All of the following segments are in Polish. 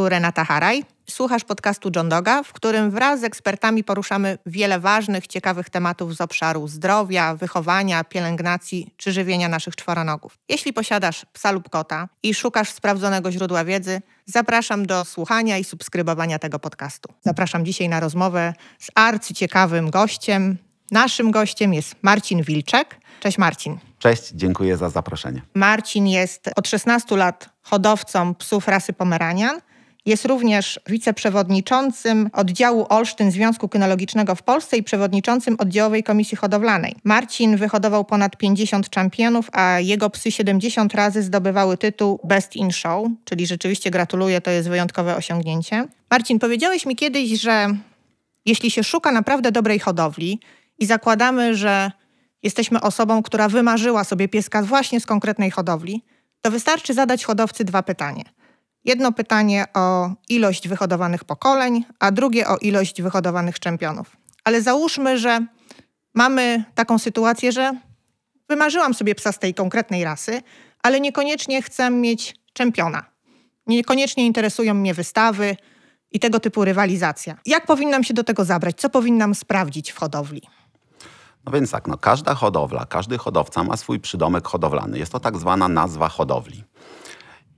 tu Renata Haraj. Słuchasz podcastu John Doga, w którym wraz z ekspertami poruszamy wiele ważnych, ciekawych tematów z obszaru zdrowia, wychowania, pielęgnacji czy żywienia naszych czworonogów. Jeśli posiadasz psa lub kota i szukasz sprawdzonego źródła wiedzy, zapraszam do słuchania i subskrybowania tego podcastu. Zapraszam dzisiaj na rozmowę z arcyciekawym gościem. Naszym gościem jest Marcin Wilczek. Cześć Marcin. Cześć, dziękuję za zaproszenie. Marcin jest od 16 lat hodowcą psów rasy Pomeranian jest również wiceprzewodniczącym oddziału Olsztyn Związku Kynologicznego w Polsce i przewodniczącym oddziałowej komisji hodowlanej. Marcin wyhodował ponad 50 czampionów, a jego psy 70 razy zdobywały tytuł Best in Show, czyli rzeczywiście gratuluję, to jest wyjątkowe osiągnięcie. Marcin, powiedziałeś mi kiedyś, że jeśli się szuka naprawdę dobrej hodowli i zakładamy, że jesteśmy osobą, która wymarzyła sobie pieska właśnie z konkretnej hodowli, to wystarczy zadać hodowcy dwa pytania – Jedno pytanie o ilość wyhodowanych pokoleń, a drugie o ilość wyhodowanych czempionów. Ale załóżmy, że mamy taką sytuację, że wymarzyłam sobie psa z tej konkretnej rasy, ale niekoniecznie chcę mieć czempiona. Niekoniecznie interesują mnie wystawy i tego typu rywalizacja. Jak powinnam się do tego zabrać? Co powinnam sprawdzić w hodowli? No więc tak, no, każda hodowla, każdy hodowca ma swój przydomek hodowlany. Jest to tak zwana nazwa hodowli.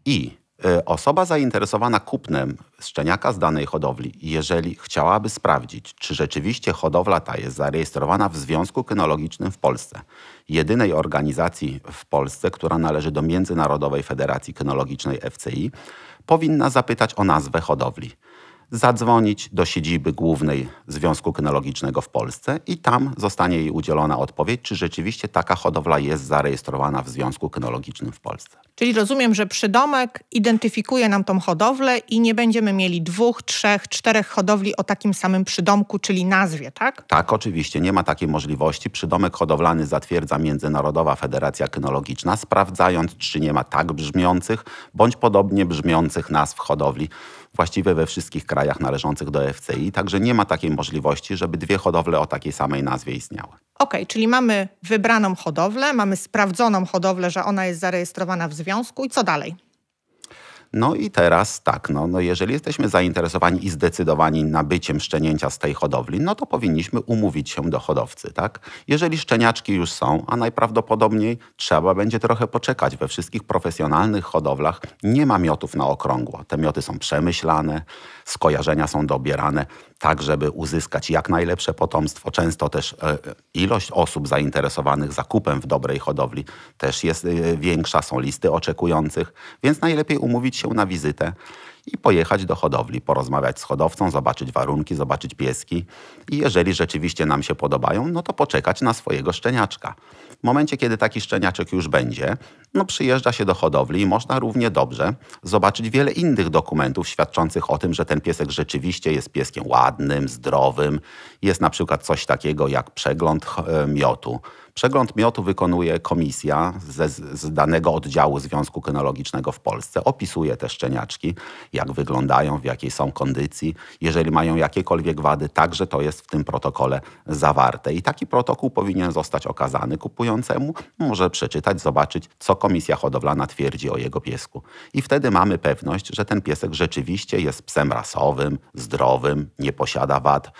I E, osoba zainteresowana kupnem szczeniaka z danej hodowli, jeżeli chciałaby sprawdzić, czy rzeczywiście hodowla ta jest zarejestrowana w Związku Kynologicznym w Polsce, jedynej organizacji w Polsce, która należy do Międzynarodowej Federacji Kynologicznej FCI, powinna zapytać o nazwę hodowli zadzwonić do siedziby głównej Związku Kynologicznego w Polsce i tam zostanie jej udzielona odpowiedź, czy rzeczywiście taka hodowla jest zarejestrowana w Związku Kynologicznym w Polsce. Czyli rozumiem, że przydomek identyfikuje nam tą hodowlę i nie będziemy mieli dwóch, trzech, czterech hodowli o takim samym przydomku, czyli nazwie, tak? Tak, oczywiście, nie ma takiej możliwości. Przydomek hodowlany zatwierdza Międzynarodowa Federacja Kynologiczna, sprawdzając, czy nie ma tak brzmiących bądź podobnie brzmiących nazw hodowli właściwe we wszystkich krajach należących do FCI, także nie ma takiej możliwości, żeby dwie hodowle o takiej samej nazwie istniały. Okej, okay, czyli mamy wybraną hodowlę, mamy sprawdzoną hodowlę, że ona jest zarejestrowana w związku i co dalej? No i teraz tak, no, no jeżeli jesteśmy zainteresowani i zdecydowani nabyciem szczenięcia z tej hodowli, no to powinniśmy umówić się do hodowcy, tak? Jeżeli szczeniaczki już są, a najprawdopodobniej trzeba będzie trochę poczekać. We wszystkich profesjonalnych hodowlach nie ma miotów na okrągło. Te mioty są przemyślane, skojarzenia są dobierane tak żeby uzyskać jak najlepsze potomstwo. Często też e, ilość osób zainteresowanych zakupem w dobrej hodowli też jest e, większa, są listy oczekujących, więc najlepiej umówić się na wizytę i pojechać do hodowli, porozmawiać z hodowcą, zobaczyć warunki, zobaczyć pieski i jeżeli rzeczywiście nam się podobają, no to poczekać na swojego szczeniaczka. W momencie, kiedy taki szczeniaczek już będzie, no przyjeżdża się do hodowli i można równie dobrze zobaczyć wiele innych dokumentów świadczących o tym, że ten piesek rzeczywiście jest pieskiem ładnym, zdrowym. Jest na przykład coś takiego jak przegląd e, miotu Przegląd miotu wykonuje komisja ze, z danego oddziału Związku Kynologicznego w Polsce. Opisuje te szczeniaczki, jak wyglądają, w jakiej są kondycji. Jeżeli mają jakiekolwiek wady, także to jest w tym protokole zawarte. I taki protokół powinien zostać okazany kupującemu. Może przeczytać, zobaczyć, co komisja hodowlana twierdzi o jego piesku. I wtedy mamy pewność, że ten piesek rzeczywiście jest psem rasowym, zdrowym, nie posiada wad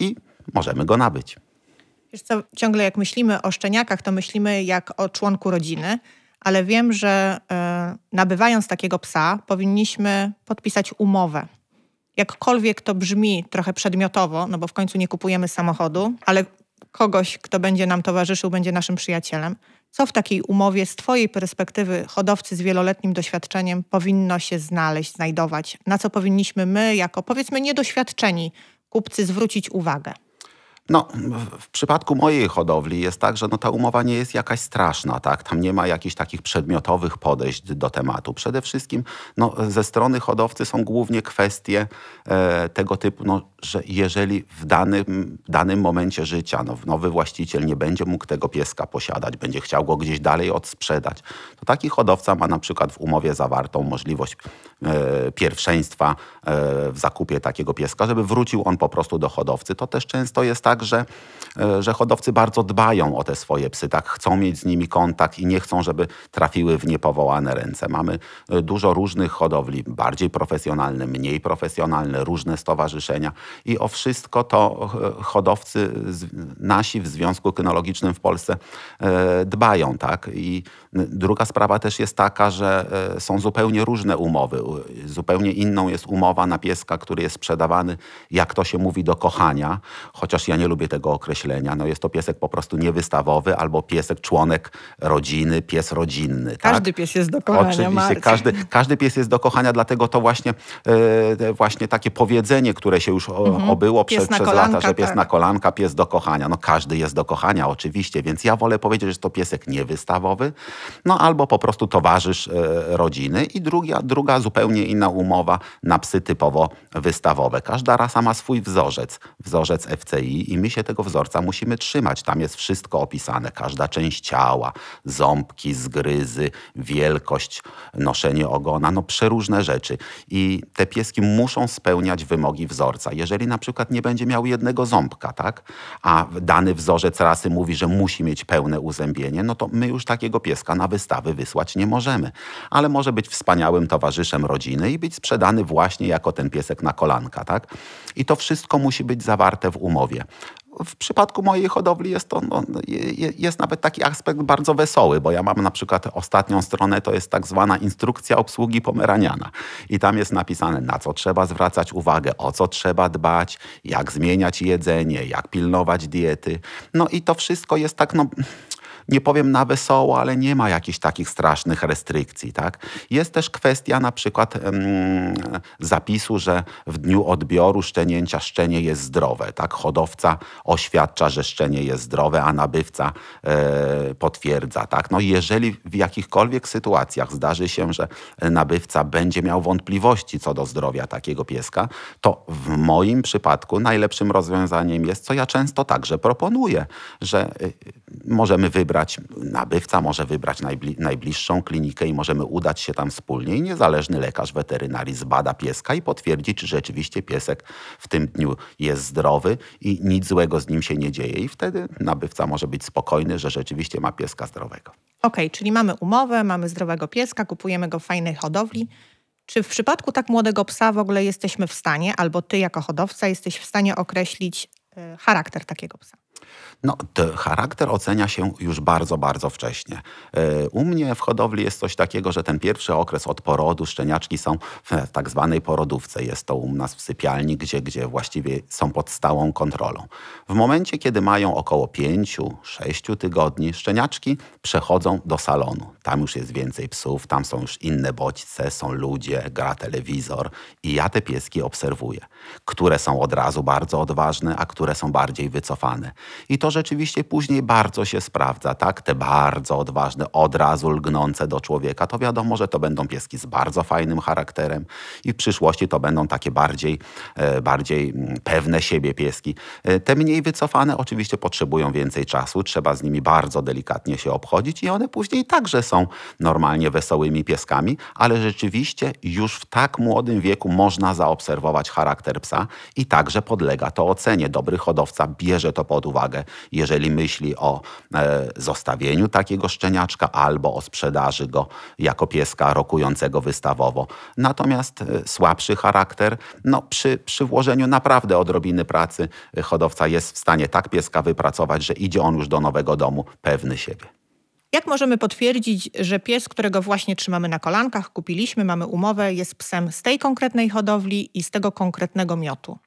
i możemy go nabyć. Wiesz co, ciągle jak myślimy o szczeniakach, to myślimy jak o członku rodziny, ale wiem, że y, nabywając takiego psa, powinniśmy podpisać umowę. Jakkolwiek to brzmi trochę przedmiotowo, no bo w końcu nie kupujemy samochodu, ale kogoś, kto będzie nam towarzyszył, będzie naszym przyjacielem. Co w takiej umowie z Twojej perspektywy hodowcy z wieloletnim doświadczeniem powinno się znaleźć, znajdować? Na co powinniśmy my, jako powiedzmy niedoświadczeni kupcy, zwrócić uwagę? No, w przypadku mojej hodowli jest tak, że no, ta umowa nie jest jakaś straszna, tak? Tam nie ma jakichś takich przedmiotowych podejść do tematu. Przede wszystkim no, ze strony hodowcy są głównie kwestie e, tego typu, no, że jeżeli w danym, danym momencie życia no, nowy właściciel nie będzie mógł tego pieska posiadać, będzie chciał go gdzieś dalej odsprzedać, to taki hodowca ma na przykład w umowie zawartą możliwość e, pierwszeństwa e, w zakupie takiego pieska, żeby wrócił on po prostu do hodowcy. To też często jest tak, tak, że e, że hodowcy bardzo dbają o te swoje psy, tak chcą mieć z nimi kontakt i nie chcą, żeby trafiły w niepowołane ręce. Mamy e, dużo różnych hodowli, bardziej profesjonalne, mniej profesjonalne, różne stowarzyszenia i o wszystko to e, hodowcy nasi w Związku Kynologicznym w Polsce dbają, tak? I druga sprawa też jest taka, że są zupełnie różne umowy. Zupełnie inną jest umowa na pieska, który jest sprzedawany, jak to się mówi, do kochania, chociaż ja nie nie lubię tego określenia. No jest to piesek po prostu niewystawowy albo piesek członek rodziny, pies rodzinny. Tak? Każdy pies jest do kochania. Oczywiście, każdy, każdy pies jest do kochania, dlatego to właśnie, e, właśnie takie powiedzenie, które się już o, mhm. obyło prze, przez kolanka, lata, że pies tak. na kolanka, pies do kochania. No każdy jest do kochania oczywiście, więc ja wolę powiedzieć, że to piesek niewystawowy, no albo po prostu towarzysz e, rodziny i druga, druga zupełnie inna umowa na psy typowo wystawowe. Każda rasa ma swój wzorzec, wzorzec FCI i my się tego wzorca musimy trzymać. Tam jest wszystko opisane, każda część ciała, ząbki, zgryzy, wielkość, noszenie ogona, no przeróżne rzeczy. I te pieski muszą spełniać wymogi wzorca. Jeżeli na przykład nie będzie miał jednego ząbka, tak, a dany wzorzec rasy mówi, że musi mieć pełne uzębienie, no to my już takiego pieska na wystawy wysłać nie możemy. Ale może być wspaniałym towarzyszem rodziny i być sprzedany właśnie jako ten piesek na kolanka, tak? I to wszystko musi być zawarte w umowie w przypadku mojej hodowli jest, to, no, jest nawet taki aspekt bardzo wesoły, bo ja mam na przykład ostatnią stronę, to jest tak zwana instrukcja obsługi pomeraniana. I tam jest napisane, na co trzeba zwracać uwagę, o co trzeba dbać, jak zmieniać jedzenie, jak pilnować diety. No i to wszystko jest tak, no nie powiem na wesoło, ale nie ma jakichś takich strasznych restrykcji. Tak? Jest też kwestia na przykład mm, zapisu, że w dniu odbioru szczenięcia szczenie jest zdrowe. Tak? Hodowca oświadcza, że szczenie jest zdrowe, a nabywca e, potwierdza. Tak? No, jeżeli w jakichkolwiek sytuacjach zdarzy się, że nabywca będzie miał wątpliwości co do zdrowia takiego pieska, to w moim przypadku najlepszym rozwiązaniem jest, co ja często także proponuję, że e, możemy wybrać wybrać, nabywca może wybrać najbli najbliższą klinikę i możemy udać się tam wspólnie i niezależny lekarz weterynarii zbada pieska i potwierdzi, czy rzeczywiście piesek w tym dniu jest zdrowy i nic złego z nim się nie dzieje. I wtedy nabywca może być spokojny, że rzeczywiście ma pieska zdrowego. Okej, okay, czyli mamy umowę, mamy zdrowego pieska, kupujemy go w fajnej hodowli. Czy w przypadku tak młodego psa w ogóle jesteśmy w stanie, albo ty jako hodowca jesteś w stanie określić e, charakter takiego psa? No, charakter ocenia się już bardzo, bardzo wcześnie. E, u mnie w hodowli jest coś takiego, że ten pierwszy okres od porodu szczeniaczki są w tak zwanej porodówce. Jest to u nas w sypialni, gdzie, gdzie właściwie są pod stałą kontrolą. W momencie, kiedy mają około 5-6 tygodni, szczeniaczki przechodzą do salonu. Tam już jest więcej psów, tam są już inne bodźce, są ludzie, gra telewizor i ja te pieski obserwuję, które są od razu bardzo odważne, a które są bardziej wycofane. I to rzeczywiście później bardzo się sprawdza, tak? Te bardzo odważne, od razu lgnące do człowieka, to wiadomo, że to będą pieski z bardzo fajnym charakterem i w przyszłości to będą takie bardziej, e, bardziej mm, pewne siebie pieski. E, te mniej wycofane oczywiście potrzebują więcej czasu, trzeba z nimi bardzo delikatnie się obchodzić i one później także są normalnie wesołymi pieskami, ale rzeczywiście już w tak młodym wieku można zaobserwować charakter psa i także podlega to ocenie. Dobry hodowca bierze to pod uwagę uwagę, jeżeli myśli o e, zostawieniu takiego szczeniaczka albo o sprzedaży go jako pieska rokującego wystawowo. Natomiast e, słabszy charakter, no przy, przy włożeniu naprawdę odrobiny pracy e, hodowca jest w stanie tak pieska wypracować, że idzie on już do nowego domu pewny siebie. Jak możemy potwierdzić, że pies, którego właśnie trzymamy na kolankach, kupiliśmy, mamy umowę, jest psem z tej konkretnej hodowli i z tego konkretnego miotu?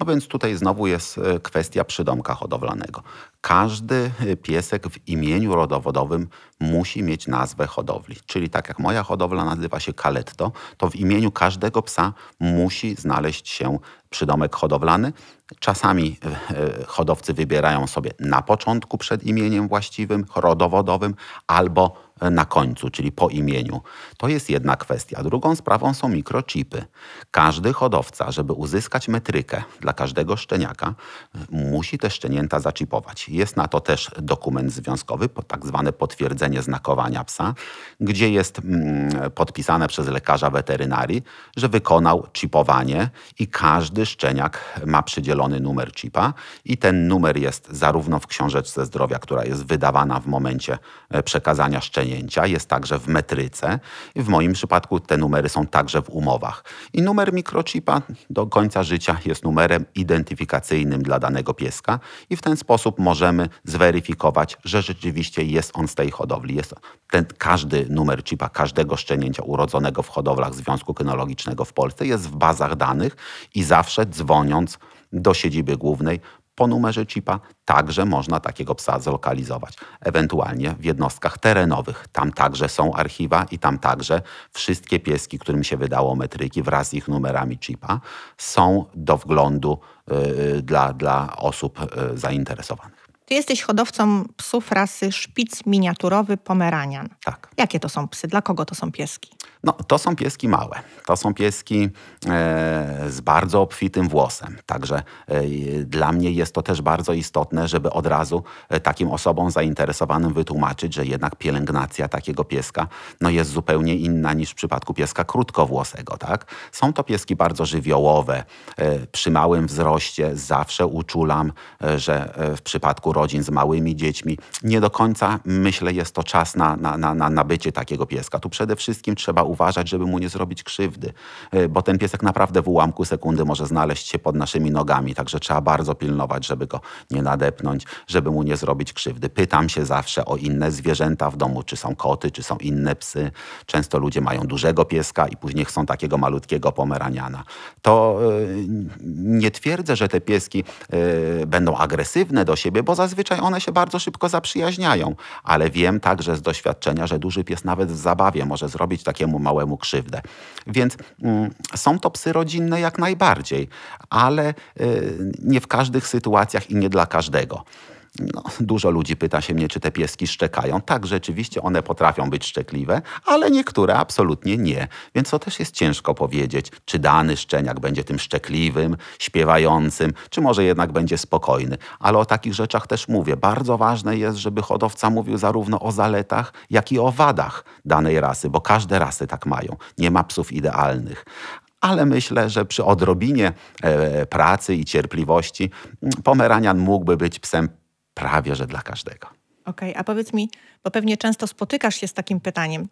No więc tutaj znowu jest e, kwestia przydomka hodowlanego. Każdy e, piesek w imieniu rodowodowym musi mieć nazwę hodowli. Czyli tak jak moja hodowla nazywa się Caletto, to w imieniu każdego psa musi znaleźć się przydomek hodowlany. Czasami e, hodowcy wybierają sobie na początku przed imieniem właściwym, rodowodowym, albo na końcu, czyli po imieniu. To jest jedna kwestia. Drugą sprawą są mikrochipy. Każdy hodowca, żeby uzyskać metrykę dla każdego szczeniaka, musi te szczenięta zaczipować. Jest na to też dokument związkowy, tak zwane potwierdzenie znakowania psa, gdzie jest mm, podpisane przez lekarza weterynarii, że wykonał chipowanie i każdy szczeniak ma przydzielony numer chipa i ten numer jest zarówno w książeczce zdrowia, która jest wydawana w momencie e, przekazania szczeniaka, przejęcia jest także w metryce w moim przypadku te numery są także w umowach. I numer mikrochipa do końca życia jest numerem identyfikacyjnym dla danego pieska i w ten sposób możemy zweryfikować, że rzeczywiście jest on z tej hodowli. Jest ten, każdy numer chipa każdego szczenięcia urodzonego w hodowlach Związku Kynologicznego w Polsce jest w bazach danych i zawsze dzwoniąc do siedziby głównej po numerze chipa także można takiego psa zlokalizować. Ewentualnie w jednostkach terenowych. Tam także są archiwa i tam także wszystkie pieski, którym się wydało metryki wraz z ich numerami chipa są do wglądu yy, dla, dla osób yy, zainteresowanych. Ty jesteś hodowcą psów rasy szpic miniaturowy pomeranian. Tak. Jakie to są psy? Dla kogo to są pieski? No, to są pieski małe. To są pieski e, z bardzo obfitym włosem. Także e, dla mnie jest to też bardzo istotne, żeby od razu e, takim osobom zainteresowanym wytłumaczyć, że jednak pielęgnacja takiego pieska no, jest zupełnie inna niż w przypadku pieska krótkowłosego. Tak? Są to pieski bardzo żywiołowe. E, przy małym wzroście zawsze uczulam, e, że e, w przypadku rodzin z małymi dziećmi nie do końca myślę jest to czas na, na, na, na nabycie takiego pieska. Tu przede wszystkim trzeba uważać, uważać, żeby mu nie zrobić krzywdy, e, bo ten piesek naprawdę w ułamku sekundy może znaleźć się pod naszymi nogami, także trzeba bardzo pilnować, żeby go nie nadepnąć, żeby mu nie zrobić krzywdy. Pytam się zawsze o inne zwierzęta w domu, czy są koty, czy są inne psy. Często ludzie mają dużego pieska i później chcą takiego malutkiego pomeraniana. To e, nie twierdzę, że te pieski e, będą agresywne do siebie, bo zazwyczaj one się bardzo szybko zaprzyjaźniają, ale wiem także z doświadczenia, że duży pies nawet w zabawie może zrobić takiemu małemu krzywdę. Więc mm, są to psy rodzinne jak najbardziej, ale y, nie w każdych sytuacjach i nie dla każdego. No, dużo ludzi pyta się mnie, czy te pieski szczekają. Tak, rzeczywiście one potrafią być szczekliwe, ale niektóre absolutnie nie. Więc to też jest ciężko powiedzieć, czy dany szczeniak będzie tym szczekliwym, śpiewającym, czy może jednak będzie spokojny. Ale o takich rzeczach też mówię. Bardzo ważne jest, żeby hodowca mówił zarówno o zaletach, jak i o wadach danej rasy, bo każde rasy tak mają. Nie ma psów idealnych ale myślę, że przy odrobinie e, pracy i cierpliwości pomeranian mógłby być psem prawie że dla każdego. Okej, okay, a powiedz mi, bo pewnie często spotykasz się z takim pytaniem,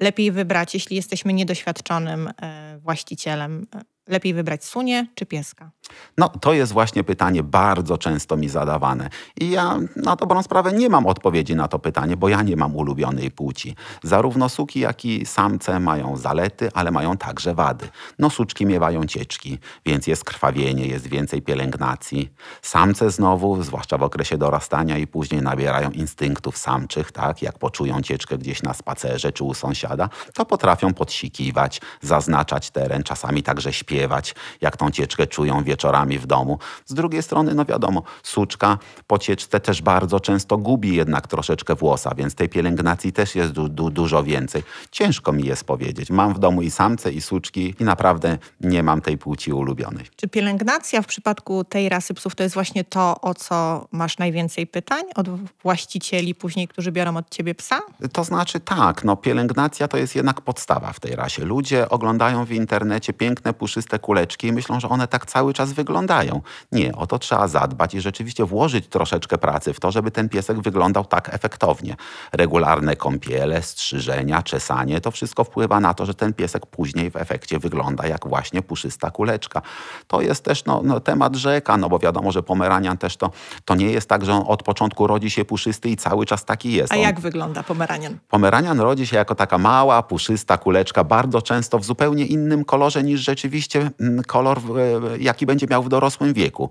lepiej wybrać, jeśli jesteśmy niedoświadczonym e, właścicielem e, Lepiej wybrać sunię czy pieska? No, to jest właśnie pytanie bardzo często mi zadawane. I ja na dobrą sprawę nie mam odpowiedzi na to pytanie, bo ja nie mam ulubionej płci. Zarówno suki, jak i samce mają zalety, ale mają także wady. No, suczki miewają cieczki, więc jest krwawienie, jest więcej pielęgnacji. Samce znowu, zwłaszcza w okresie dorastania i później nabierają instynktów samczych, tak? Jak poczują cieczkę gdzieś na spacerze czy u sąsiada, to potrafią podsikiwać, zaznaczać teren, czasami także śpiewać śpiewać, jak tą cieczkę czują wieczorami w domu. Z drugiej strony, no wiadomo, suczka po cieczce też bardzo często gubi jednak troszeczkę włosa, więc tej pielęgnacji też jest du du dużo więcej. Ciężko mi jest powiedzieć. Mam w domu i samce, i suczki i naprawdę nie mam tej płci ulubionej. Czy pielęgnacja w przypadku tej rasy psów to jest właśnie to, o co masz najwięcej pytań od właścicieli później, którzy biorą od ciebie psa? To znaczy tak, no pielęgnacja to jest jednak podstawa w tej rasie. Ludzie oglądają w internecie piękne, puszyste puszczyste kuleczki i myślą, że one tak cały czas wyglądają. Nie, o to trzeba zadbać i rzeczywiście włożyć troszeczkę pracy w to, żeby ten piesek wyglądał tak efektownie. Regularne kąpiele, strzyżenia, czesanie, to wszystko wpływa na to, że ten piesek później w efekcie wygląda jak właśnie puszysta kuleczka. To jest też no, no, temat rzeka, no bo wiadomo, że pomeranian też to, to nie jest tak, że on od początku rodzi się puszysty i cały czas taki jest. A on... jak wygląda pomeranian? Pomeranian rodzi się jako taka mała, puszysta kuleczka, bardzo często w zupełnie innym kolorze niż rzeczywiście oczywiście mm, kolor, e, jaki będzie miał w dorosłym wieku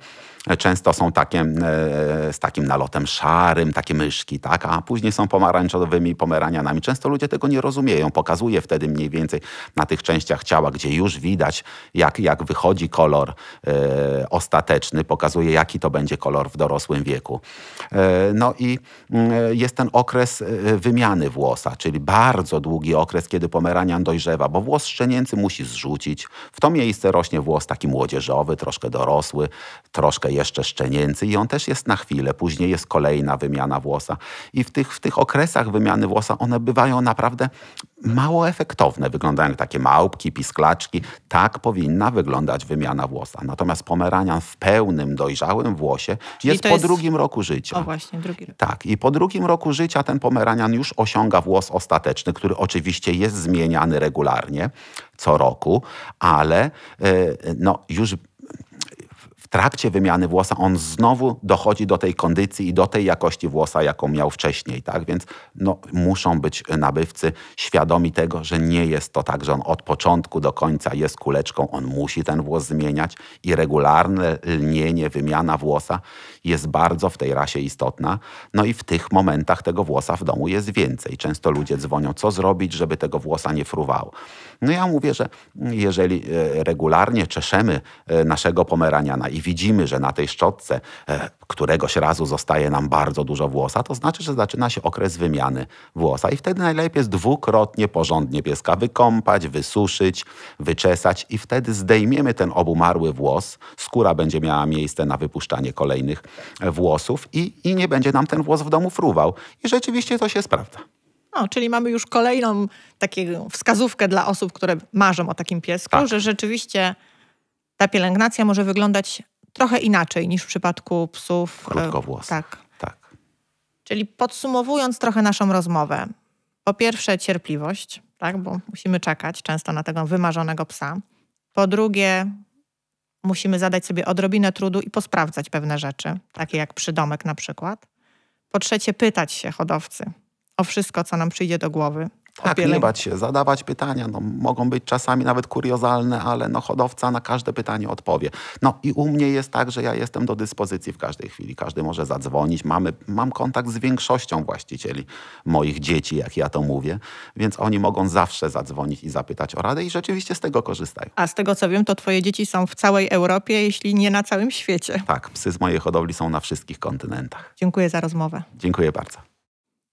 często są takie, e, z takim nalotem szarym, takie myszki, tak? a później są pomarańczowymi pomeranianami. Często ludzie tego nie rozumieją. Pokazuje wtedy mniej więcej na tych częściach ciała, gdzie już widać, jak, jak wychodzi kolor e, ostateczny, pokazuje, jaki to będzie kolor w dorosłym wieku. E, no i mm, e, jest ten okres e, wymiany włosa, czyli bardzo długi okres, kiedy pomeranian dojrzewa, bo włos szczenięcy musi zrzucić. W to miejsce rośnie włos taki młodzieżowy, troszkę dorosły, troszkę jeszcze szczenięcy i on też jest na chwilę. Później jest kolejna wymiana włosa. I w tych, w tych okresach wymiany włosa one bywają naprawdę mało efektowne. Wyglądają jak takie małpki, pisklaczki. Tak powinna wyglądać wymiana włosa. Natomiast pomeranian w pełnym, dojrzałym włosie jest po jest... drugim roku życia. O właśnie, drugi rok. Tak. I po drugim roku życia ten pomeranian już osiąga włos ostateczny, który oczywiście jest zmieniany regularnie co roku, ale e, no, już trakcie wymiany włosa on znowu dochodzi do tej kondycji i do tej jakości włosa, jaką miał wcześniej. Tak? Więc no, muszą być nabywcy świadomi tego, że nie jest to tak, że on od początku do końca jest kuleczką, on musi ten włos zmieniać i regularne lnienie, wymiana włosa jest bardzo w tej rasie istotna. No i w tych momentach tego włosa w domu jest więcej. Często ludzie dzwonią, co zrobić, żeby tego włosa nie fruwało. No ja mówię, że jeżeli e, regularnie czeszemy e, naszego pomerania i widzimy, że na tej szczotce e, któregoś razu zostaje nam bardzo dużo włosa, to znaczy, że zaczyna się okres wymiany włosa i wtedy najlepiej jest dwukrotnie porządnie pieska wykąpać, wysuszyć, wyczesać i wtedy zdejmiemy ten obumarły włos, skóra będzie miała miejsce na wypuszczanie kolejnych e, włosów i, i nie będzie nam ten włos w domu fruwał. I rzeczywiście to się sprawdza. O, czyli mamy już kolejną taką wskazówkę dla osób, które marzą o takim piesku, tak. że rzeczywiście ta pielęgnacja może wyglądać trochę inaczej niż w przypadku psów. E, Krótkowłosych. Tak. tak. Czyli podsumowując trochę naszą rozmowę. Po pierwsze cierpliwość, tak, bo musimy czekać często na tego wymarzonego psa. Po drugie musimy zadać sobie odrobinę trudu i posprawdzać pewne rzeczy, takie jak przydomek na przykład. Po trzecie pytać się hodowcy o wszystko, co nam przyjdzie do głowy, tak, nie się, zadawać pytania. No, mogą być czasami nawet kuriozalne, ale no, hodowca na każde pytanie odpowie. No i u mnie jest tak, że ja jestem do dyspozycji w każdej chwili. Każdy może zadzwonić. Mamy, mam kontakt z większością właścicieli moich dzieci, jak ja to mówię, więc oni mogą zawsze zadzwonić i zapytać o radę i rzeczywiście z tego korzystają. A z tego co wiem, to twoje dzieci są w całej Europie, jeśli nie na całym świecie. Tak, psy z mojej hodowli są na wszystkich kontynentach. Dziękuję za rozmowę. Dziękuję bardzo.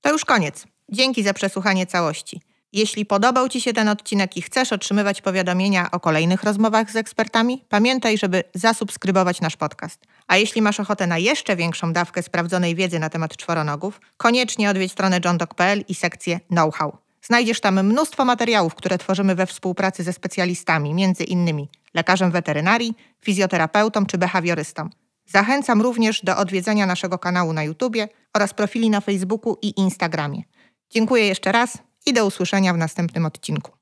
To już koniec. Dzięki za przesłuchanie całości. Jeśli podobał Ci się ten odcinek i chcesz otrzymywać powiadomienia o kolejnych rozmowach z ekspertami, pamiętaj, żeby zasubskrybować nasz podcast. A jeśli masz ochotę na jeszcze większą dawkę sprawdzonej wiedzy na temat czworonogów, koniecznie odwiedź stronę johndok.pl i sekcję know-how. Znajdziesz tam mnóstwo materiałów, które tworzymy we współpracy ze specjalistami, między innymi lekarzem weterynarii, fizjoterapeutą czy behawiorystą. Zachęcam również do odwiedzenia naszego kanału na YouTube oraz profili na Facebooku i Instagramie. Dziękuję jeszcze raz i do usłyszenia w następnym odcinku.